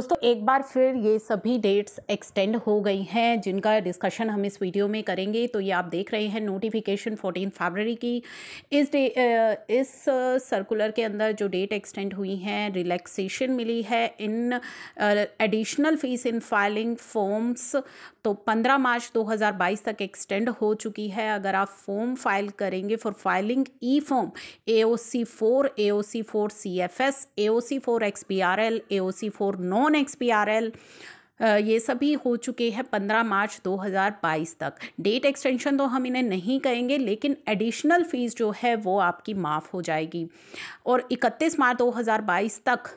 दोस्तों एक बार फिर ये सभी डेट्स एक्सटेंड हो गई हैं जिनका डिस्कशन हम इस वीडियो में करेंगे तो ये आप देख रहे हैं नोटिफिकेशन 14 फरवरी की इस डे इस सर्कुलर के अंदर जो डेट एक्सटेंड हुई हैं रिलैक्सेशन मिली है in additional fees in filing forms तो 15 मार्च 2022 तक एक्सटेंड हो चुकी है अगर आप फॉर्म फाइल करेंगे for filing e form A O C four A O C four C F S A O C four X P R L A O C four no non XPRL uh, ये सभी हो चुके हैं 15 मार्च 2022 तक date extension तो हम इन्हें नहीं कहेंगे लेकिन एडिशनल फ़ीस जो है वो आपकी माफ़ हो जाएगी और 31 मार्च 2022 तक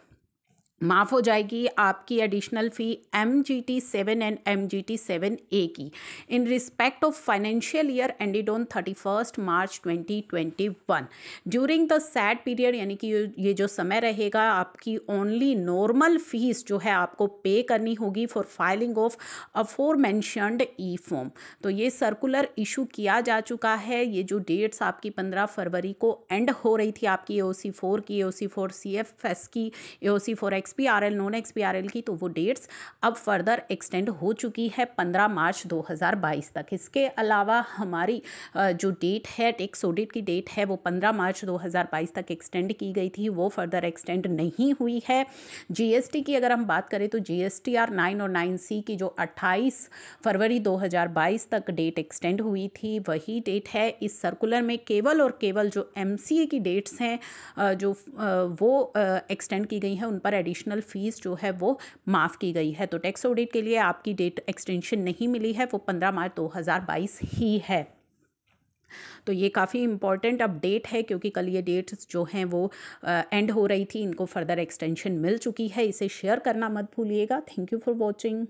माफ़ हो जाएगी आपकी additional fee M G T seven and M G T seven A की in respect of financial year ended on thirty first March twenty twenty one during the said period यानी कि ये जो समय रहेगा आपकी ओनली नॉर्मल फीस जो है आपको पे करनी होगी for filing of aforementioned e form तो ये सर्कुलर इशू किया जा चुका है ये जो डेट्स आपकी पंद्रह फरवरी को एंड हो रही थी आपकी ए ओ सी फोर की A O C four C F S की A O C four X P R L non X P R L की तो वो डेट्स अब फर्दर एक्सटेंड हो चुकी है पंद्रह मार्च दो हज़ार बाईस तक इसके अलावा हमारी जो डेट है टैक्स ऑडिट की डेट है वो पंद्रह मार्च दो हज़ार बाईस तक एक्सटेंड की गई थी वो फर्दर एक्सटेंड नहीं हुई है टी की अगर हम बात करें तो G S T R nine और नाइन सी की जो अट्ठाईस फरवरी दो हज़ार बाईस तक डेट एक्सटेंड हुई थी वही डेट है इस सर्कुलर में केवल और केवल जो एम सी ए की डेट्स हैं जो वो एक्सटेंड की गई हैं उन पर एडिशन एडिशनल फ़ीस जो है वो माफ़ की गई है तो टैक्स ऑडिट के लिए आपकी डेट एक्सटेंशन नहीं मिली है वो पंद्रह मार्च दो हज़ार बाईस ही है तो ये काफ़ी इंपॉर्टेंट अपडेट है क्योंकि कल ये डेट्स जो हैं वो आ, एंड हो रही थी इनको फर्दर एक्सटेंशन मिल चुकी है इसे शेयर करना मत भूलिएगा थैंक यू फॉर वॉचिंग